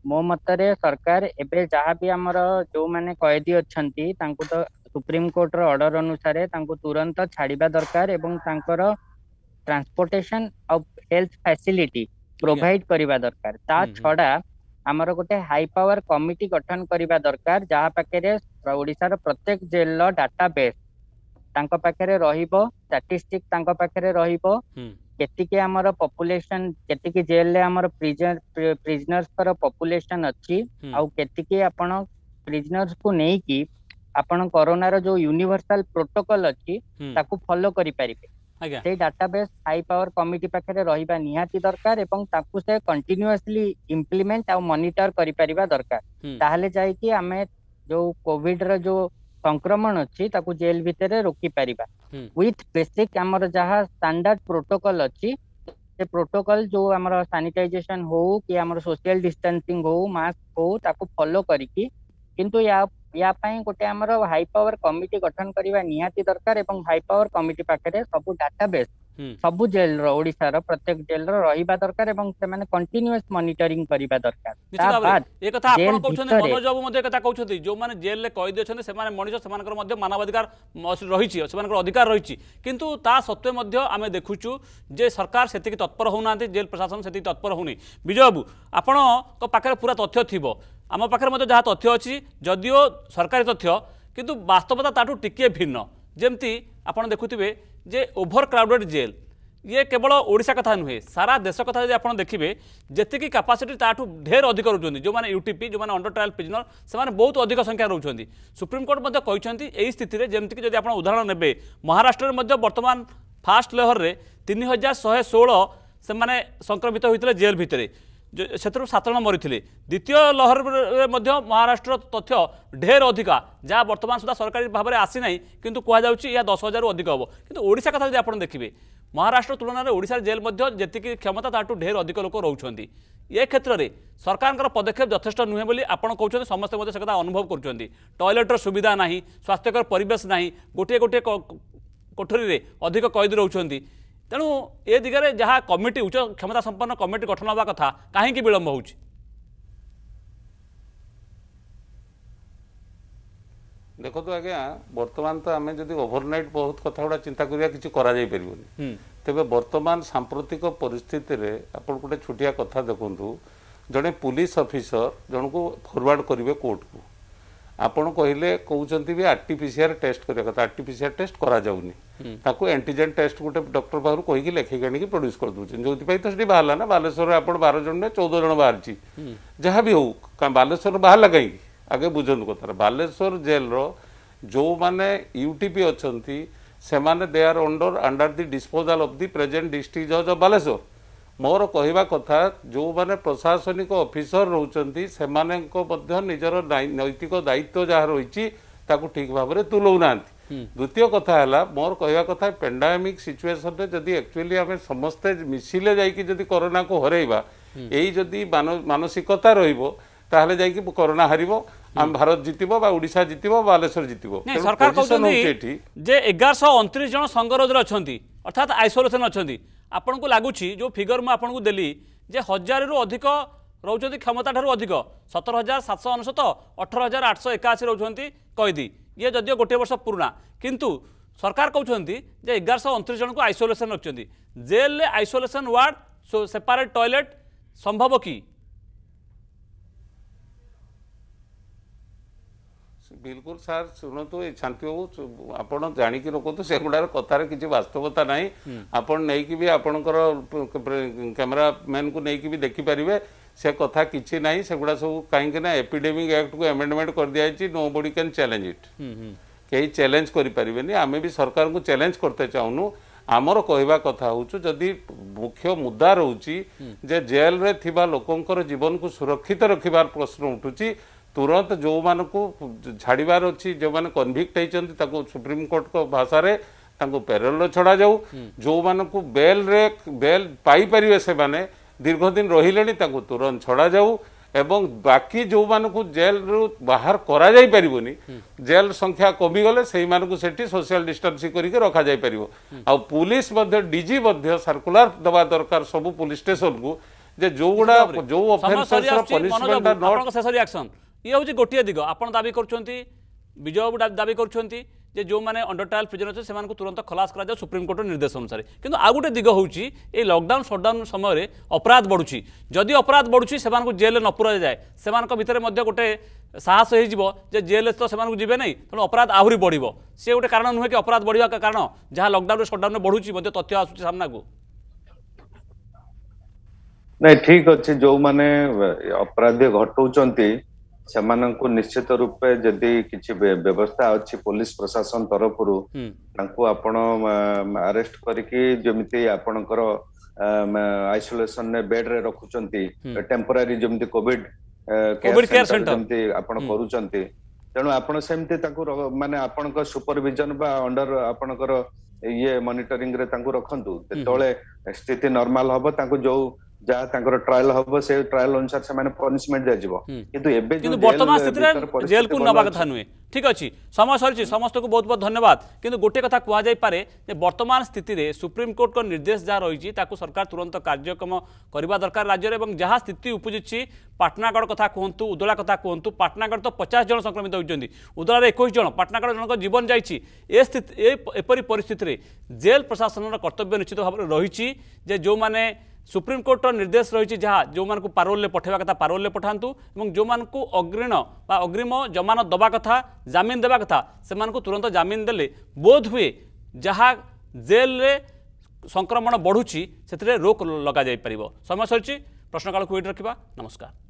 ମୋ ମତରେ ସରକାର ଏବେ ଯାହା ବି ଆମର ଯୋଉମାନେ କଏଦୀ ଅଛନ୍ତି ତାଙ୍କୁ ତ ସୁପ୍ରିମ ର ଅର୍ଡର ଅନୁସାରେ ତାଙ୍କୁ ତୁରନ୍ତ ଛାଡିବା ଦରକାର ଏବଂ ତାଙ୍କର ଟ୍ରାନ୍ସପୋର୍ଟେସନ ଆଉ ହେଲ୍ଥ ଫ୍ୟାସିଲିଟି ପ୍ରୋଭାଇଡ କରିବା ଦରକାର ତା ଛଡା ଆମର ଗୋଟେ ହାଇ ପାୱାର କମିଟି ଗଠନ କରିବା ଦରକାର ଯାହା ପାଖରେ ଓଡିଶାର ପ୍ରତ୍ୟେକ ଜେଲର ଡାଟାବେସ୍ ତାଙ୍କ ପାଖରେ ରହିବ ଷ୍ଟାଟିଷ୍ଟିକ ତାଙ୍କ ପାଖରେ ରହିବ କେତିକି ଆମର ପପୁଲେସନ କେତିକି ଜେଲରେ ଆମର ପ୍ରିଜନର୍ସଙ୍କର ପପୁଲେସନ ଅଛି ଆଉ କେତିକି ଆପଣ ପ୍ରିଜନର୍ସକୁ ନେଇକି ଆପଣ କରୋନାର ଯୋଉ ୟୁନିଭର୍ସାଲ ପ୍ରୋଟୋକଲ ଅଛି ତାକୁ ଫଲୋ କରିପାରିବେ ସେଇ ଡାଟାବେସ୍ ହାଇ ପାୱାର କମିଟି ପାଖରେ ରହିବା ନିହାତି ଦରକାର ଏବଂ ତାକୁ ସେ କଣ୍ଟିନ୍ୟୁଅସଲି ଇମ୍ପ୍ଲିମେଣ୍ଟ ଆଉ ମନିଟର କରିପାରିବା ଦରକାର ତାହେଲେ ଯାଇକି ଆମେ ଯୋଉ କୋଭିଡର ଯୋଉ ସଂକ୍ରମଣ ଅଛି ତାକୁ ଜେଲ ଭିତରେ ରୋକି ପାରିବା ୱିଥ ବେସିକ ଆମର ଯାହା ଷ୍ଟାଣ୍ଡାର୍ଡ ପ୍ରୋଟୋକଲ ଅଛି ସେ ପ୍ରୋଟୋକଲ ଯୋଉ ଆମର ସାନିଟାଇଜେସନ ହଉ କି ଆମର ସୋସିଆଲ ଡିଷ୍ଟାନ୍ସିଂ ହଉ ମାସ୍କ ହଉ ତାକୁ ଫଲୋ କରିକି କିନ୍ତୁ ୟା ୟା ପାଇଁ ଗୋଟେ ଆମର ହାଇ ପାୱାର କମିଟି ଗଠନ କରିବା ନିହାତି ଦରକାର ଏବଂ ହାଇ ପାୱାର କମିଟି ପାଖରେ ସବୁ ଡାଟାବେସ୍ ସବୁ ଜେଲର ଓଡିଶାର ପ୍ରତ୍ୟେକ ଜେଲର ରହିବା ଦରକାର ଏବଂ ସେମାନେ କଣ୍ଟିନ୍ୟୁଅସ ମନିଟରିଂ କରିବା ଦରକାର ତା ଏ କଥା ଆପଣ କହୁଛନ୍ତି ମଧ୍ୟ କଥା କହୁଛନ୍ତି ଯୋଉମାନେ ଜେଲରେ କଏଦୀ ଅଛନ୍ତି ସେମାନେ ମଣିଷ ସେମାନଙ୍କର ମଧ୍ୟ ମାନବାଧିକାର ରହିଛି ସେମାନଙ୍କର ଅଧିକାର ରହିଛି କିନ୍ତୁ ତା ସତ୍ତ୍ୱେ ମଧ୍ୟ ଆମେ ଦେଖୁଛୁ ଯେ ସରକାର ସେତିକି ତତ୍ପର ହେଉନାହାନ୍ତି ଜେଲ ପ୍ରଶାସନ ସେତିକି ତତ୍ପର ହେଉନି ବିଜୟ ବାବୁ ଆପଣଙ୍କ ପାଖରେ ପୁରା ତଥ୍ୟ ଥିବ ଆମ ପାଖରେ ମଧ୍ୟ ଯାହା ତଥ୍ୟ ଅଛି ଯଦିଓ ସରକାରୀ ତଥ୍ୟ କିନ୍ତୁ ବାସ୍ତବତା ତାଠୁ ଟିକିଏ ଭିନ୍ନ जमी आप देखुए जे ओभर क्राउडेड जेल ये केवल ओडा कथा नुहे सारा देश कथा जब आप देखिए जीक कैपासीटी ताठ ढेर अधिक रोज जो मैंने यूटीपी जो मैंने अंडर ट्राएल प्रिजनर से बहुत अधिक संख्या रोचान सुप्रीमकोर्ट कहते यही स्थित में जमीक जब आप उदाहरण ने महाराष्ट्र में बर्तमान फास्ट लहर में तीन हजार शहे षोह से संक्रमित होते जेल भितर ସେଥିରୁ ସାତ ଜଣ ମରିଥିଲେ ଦ୍ୱିତୀୟ ଲହରରେ ମଧ୍ୟ ମହାରାଷ୍ଟ୍ର ତଥ୍ୟ ଢେର ଅଧିକା ଯାହା ବର୍ତ୍ତମାନ ସୁଦ୍ଧା ସରକାରୀ ଭାବରେ ଆସିନାହିଁ କିନ୍ତୁ କୁହାଯାଉଛି ଏହା ଦଶ ହଜାରରୁ ଅଧିକ ହେବ କିନ୍ତୁ ଓଡ଼ିଶା କଥା ଯଦି ଆପଣ ଦେଖିବେ ମହାରାଷ୍ଟ୍ର ତୁଳନାରେ ଓଡ଼ିଶାର ଜେଲ୍ ମଧ୍ୟ ଯେତିକି କ୍ଷମତା ତାଠୁ ଢେର ଅଧିକ ଲୋକ ରହୁଛନ୍ତି ଏ କ୍ଷେତ୍ରରେ ସରକାରଙ୍କର ପଦକ୍ଷେପ ଯଥେଷ୍ଟ ନୁହେଁ ବୋଲି ଆପଣ କହୁଛନ୍ତି ସମସ୍ତେ ମଧ୍ୟ ସେ କଥା ଅନୁଭବ କରୁଛନ୍ତି ଟଏଲେଟ୍ର ସୁବିଧା ନାହିଁ ସ୍ୱାସ୍ଥ୍ୟକର ପରିବେଶ ନାହିଁ ଗୋଟିଏ ଗୋଟିଏ କୋଠରୀରେ ଅଧିକ କଏଦୀ ରହୁଛନ୍ତି ତେଣୁ ଏ ଦିଗରେ ଯାହା କମିଟି ଉଚ୍ଚ କ୍ଷମତା ସମ୍ପନ୍ନ କମିଟି ଗଠନ ହେବା କଥା କାହିଁକି ବିଳମ୍ବ ହେଉଛି ଦେଖନ୍ତୁ ଆଜ୍ଞା ବର୍ତ୍ତମାନ ତ ଆମେ ଯଦି ଓଭରନାଇଟ୍ ବହୁତ କଥା ଗୁଡ଼ା ଚିନ୍ତା କରିବା କିଛି କରାଯାଇପାରିବନି ତେବେ ବର୍ତ୍ତମାନ ସାମ୍ପ୍ରତିକ ପରିସ୍ଥିତିରେ ଆପଣ ଗୋଟେ ଛୋଟିଆ କଥା ଦେଖନ୍ତୁ ଜଣେ ପୁଲିସ୍ ଅଫିସର ଜଣକୁ ଫରୱାର୍ଡ଼ କରିବେ କୋର୍ଟକୁ ଆପଣ କହିଲେ କହୁଛନ୍ତି ବି ଆର୍ଟିପିସିଆର୍ ଟେଷ୍ଟ କରିବା କଥା ଆର୍ଟିପିସିଆର୍ ଟେଷ୍ଟ କରାଯାଉନି ତାକୁ ଆଣ୍ଟିଜେନ୍ ଟେଷ୍ଟ ଗୋଟେ ଡକ୍ଟର ପାଖରୁ କହିକି ଲେଖିକି ଆଣିକି ପ୍ରଡ୍ୟୁସ୍ କରିଦେଉଛନ୍ତି ଯେଉଁଥିପାଇଁ ତ ସେଠି ବାହାରିଲା ନା ବାଲେଶ୍ୱରରେ ଆପଣ ବାର ଜଣରେ ଚଉଦ ଜଣ ବାହାରିଛି ଯାହା ବି ହଉ ବାଲେଶ୍ୱର ବାହାରିଲା କାହିଁକି ଆଗେ ବୁଝନ୍ତୁ କଥାଟା ବାଲେଶ୍ୱର ଜେଲ୍ର ଯେଉଁମାନେ ୟୁଟିପି ଅଛନ୍ତି ସେମାନେ they are under under the disposal of the present district ଜଜ୍ ଅଫ୍ ବାଲେଶ୍ୱର ମୋର କହିବା କଥା ଯେଉଁମାନେ ପ୍ରଶାସନିକ ଅଫିସର ରହୁଛନ୍ତି ସେମାନଙ୍କ ମଧ୍ୟ ନିଜର ନୈତିକ ଦାୟିତ୍ୱ ଯାହା ରହିଛି ତାକୁ ଠିକ୍ ଭାବରେ ତୁଲଉ ନାହାନ୍ତି ଦ୍ୱିତୀୟ କଥା ହେଲା ମୋର କହିବା କଥା ପେଣ୍ଡାମିକ୍ ସିଚୁଏସନରେ ଯଦି ଆକ୍ଚୁଆଲି ଆମେ ସମସ୍ତେ ମିଶିଲେ ଯାଇକି ଯଦି କରୋନାକୁ ହରାଇବା ଏଇ ଯଦି ମାନସିକତା ରହିବ ତାହେଲେ ଯାଇକି କରୋନା ହାରିବ आम भारत जितब ओडा जितब सरकार कहते जे एगारश अंतरीश जन संगरोधर अच्छा अर्थात आइसोलेसन अच्छा आपन को लगुच जो फिगर मुझे देली हजार रु अधिक रोच क्षमता ठार अधिक सतर हजार सातश अनशत अठर हजार आठ सौ एकाशी रोच कैदी ये जदि गोटे वर्ष पुराणा किंतु सरकार कहते एगार एगारश अंतरीश जन को आइसोलेसन रखिंट jail isolation ward separate toilet संभव कि ବିଲକୁଲ ସାର୍ ଶୁଣନ୍ତୁ ଶାନ୍ତି ବାବୁ ଆପଣ ଜାଣିକି ରଖନ୍ତୁ ସେଗୁଡ଼ାର କଥାରେ କିଛି ବାସ୍ତବତା ନାହିଁ ଆପଣ ନେଇକି ବି ଆପଣଙ୍କର କ୍ୟାମେରାମ୍ୟାନକୁ ନେଇକି ବି ଦେଖିପାରିବେ ସେ କଥା କିଛି ନାହିଁ ସେଗୁଡ଼ା ସବୁ କାହିଁକି ନା ଏପିଡେମିକ୍ ଆକ୍ଟକୁ ଆମେଣ୍ଡମେଣ୍ଟ କରିଦିଆଯାଇଛି nobody can challenge it କେହି ଚ୍ୟାଲେଞ୍ଜ କରିପାରିବେନି ଆମେ ବି ସରକାରଙ୍କୁ ଚ୍ୟାଲେଞ୍ଜ କରତେ ଚାହୁଁନୁ ଆମର କହିବା କଥା ହେଉଛୁ ଯଦି ମୁଖ୍ୟ ମୁଦ୍ଦା ରହୁଛି ଯେ ଜେଲ୍ରେ ଥିବା ଲୋକଙ୍କର ଜୀବନକୁ ସୁରକ୍ଷିତ ରଖିବାର ପ୍ରଶ୍ନ ଉଠୁଛି ତୁରନ୍ତ ଯେଉଁମାନଙ୍କୁ ଛାଡ଼ିବାର ଅଛି ଯେଉଁମାନେ କନଭିକ୍ଟ ହେଇଛନ୍ତି ତାକୁ ସୁପ୍ରିମକୋର୍ଟଙ୍କ ଭାଷାରେ ତାଙ୍କୁ ପ୍ୟାରେଲରେ ଛଡ଼ାଯାଉ ଯେଉଁମାନଙ୍କୁ ବେଲ୍ରେ ବେଲ୍ ପାଇପାରିବେ ସେମାନେ ଦୀର୍ଘ ଦିନ ରହିଲେଣି ତାଙ୍କୁ ତୁରନ୍ତ ଛଡ଼ାଯାଉ ଏବଂ ବାକି ଯେଉଁମାନଙ୍କୁ ଜେଲ୍ରୁ ବାହାର କରାଯାଇପାରିବନି ଜେଲ୍ ସଂଖ୍ୟା କମିଗଲେ ସେଇମାନଙ୍କୁ ସେଠି ସୋସିଆଲ ଡିଷ୍ଟାନ୍ସିଂ କରିକି ରଖାଯାଇପାରିବ ଆଉ ପୁଲିସ ମଧ୍ୟ ଡିଜି ମଧ୍ୟ ସାର୍କୁଲାର ଦେବା ଦରକାର ସବୁ ପୁଲିସ ଷ୍ଟେସନକୁ ଯେ ଯେଉଁଗୁଡ଼ା ଯେଉଁ ଅଫେନ୍ସର ପନିଶମେଣ୍ଟ ନଟ୍ ଇଏ ହେଉଛି ଗୋଟିଏ ଦିଗ ଆପଣ ଦାବି କରୁଛନ୍ତି ବିଜୟବାବୁ ଦାବି କରୁଛନ୍ତି ଯେ ଯେଉଁମାନେ ଅଣ୍ଡର ଟ୍ରାଏଲ୍ ପ୍ରିଜନ୍ ଅଛନ୍ତି ସେମାନଙ୍କୁ ତୁରନ୍ତ ଖଲାସ କରାଯାଉ ସୁପ୍ରିମକୋର୍ଟର ନିର୍ଦ୍ଦେଶ ଅନୁସାରେ କିନ୍ତୁ ଆଉ ଗୋଟେ ଦିଗ ହେଉଛି ଏଇ ଲକଡାଉନ୍ ସଟ୍ଡାଉନ୍ ସମୟରେ ଅପରାଧ ବଢ଼ୁଛି ଯଦି ଅପରାଧ ବଢ଼ୁଛି ସେମାନଙ୍କୁ ଜେଲ୍ରେ ନ ପୁରାଯାଏ ସେମାନଙ୍କ ଭିତରେ ମଧ୍ୟ ଗୋଟେ ସାହସ ହୋଇଯିବ ଯେ ଜେଲ୍ରେ ତ ସେମାନଙ୍କୁ ଯିବେ ନାହିଁ ତେଣୁ ଅପରାଧ ଆହୁରି ବଢ଼ିବ ସେ ଗୋଟେ କାରଣ ନୁହେଁ କି ଅପରାଧ ବଢ଼ିବା କାରଣ ଯାହା ଲକଡାଉନ୍ରେ ସଟ୍ଡାଉନ୍ରେ ବଢ଼ୁଛି ମଧ୍ୟ ତଥ୍ୟ ଆସୁଛି ସାମ୍ନାକୁ ନାଇଁ ଠିକ ଅଛି ଯୋଉମାନେ ଅପରାଧ ଘଟଉଛନ୍ତି ସେମାନଙ୍କୁ ନିଶ୍ଚିତ ରୂପେ ଯଦି କିଛି ବ୍ୟବସ୍ଥା ଅଛି ପୋଲିସ ପ୍ରଶାସନ ତରଫରୁ ତାଙ୍କୁ ଆପଣ ଆରେଷ୍ଟ କରିକି ଯେମିତି ଆପଣଙ୍କର ଆଇସୋଲେସନରେ ବେଡରେ ରଖୁଛନ୍ତି ଟେମ୍ପୋରାରୀ ଯେମିତି କୋଭିଡ ଯେମିତି ଆପଣ କରୁଛନ୍ତି ତେଣୁ ଆପଣ ସେମିତି ତାଙ୍କୁ ମାନେ ଆପଣଙ୍କ ସୁପରଭିଜନ ବା ଅଣ୍ଡର ଆପଣଙ୍କର ଇଏ ମନିଟରିଂରେ ତାଙ୍କୁ ରଖନ୍ତୁ ଯେତେବେଳେ ସ୍ଥିତି ନର୍ମାଲ ହବ ତାଙ୍କୁ ଯୋଉ ଯାହା ତାଙ୍କର ଟ୍ରାଏଲ ହବ ସେ ଟ୍ରାଏଲ ଅନୁସାରେ ସେମାନେ ପନିଶମେଣ୍ଟ ଦିଆଯିବ କିନ୍ତୁ ଏବେ କିନ୍ତୁ ବର୍ତ୍ତମାନ ସ୍ଥିତିରେ ଜେଲକୁ ନେବା କଥା ନୁହେଁ ଠିକ ଅଛି ସମୟ ସରିଛି ସମସ୍ତଙ୍କୁ ବହୁତ ବହୁତ ଧନ୍ୟବାଦ କିନ୍ତୁ ଗୋଟିଏ କଥା କୁହାଯାଇପାରେ ଯେ ବର୍ତ୍ତମାନ ସ୍ଥିତିରେ ସୁପ୍ରିମକୋର୍ଟଙ୍କ ନିର୍ଦ୍ଦେଶ ଯାହା ରହିଛି ତାକୁ ସରକାର ତୁରନ୍ତ କାର୍ଯ୍ୟକ୍ରମ କରିବା ଦରକାର ରାଜ୍ୟରେ ଏବଂ ଯାହା ସ୍ଥିତି ଉପୁଜିଛି ପାଟନାଗଡ଼ କଥା କୁହନ୍ତୁ ଉଦଳା କଥା କୁହନ୍ତୁ ପାଟନାଗଡ଼ ତ ପଚାଶ ଜଣ ସଂକ୍ରମିତ ହୋଇଛନ୍ତି ଉଦଳାରେ ଏକୋଇଶ ଜଣ ପାଟନାଗଡ଼ ଜଣଙ୍କ ଜୀବନ ଯାଇଛି ଏ ସ୍ଥିତି ଏପରି ପରିସ୍ଥିତିରେ ଜେଲ୍ ପ୍ରଶାସନର କର୍ତ୍ତବ୍ୟ ନିଶ୍ଚିତ ଭାବରେ ରହିଛି ଯେ ଯେଉଁମାନେ ସୁପ୍ରିମକୋର୍ଟର ନିର୍ଦ୍ଦେଶ ରହିଛି ଯାହା ଯେଉଁମାନଙ୍କୁ ପାରୋଲରେ ପଠାଇବା କଥା ପାରୋଲରେ ପଠାନ୍ତୁ ଏବଂ ଯେଉଁମାନଙ୍କୁ ଅଗ୍ରୀଣ ବା ଅଗ୍ରିମ ଜମାନ ଦେବା କଥା ଜାମିନ ଦେବା କଥା ସେମାନଙ୍କୁ ତୁରନ୍ତ ଜାମିନ ଦେଲେ ବୋଧ ହୁଏ ଯାହା ଜେଲ୍ରେ ସଂକ୍ରମଣ ବଢ଼ୁଛି ସେଥିରେ ରୋକ ଲଗାଯାଇପାରିବ ସମୟ ସରିଛି ପ୍ରଶ୍ନକାଳକୁ ଏଇଠି ରଖିବା ନମସ୍କାର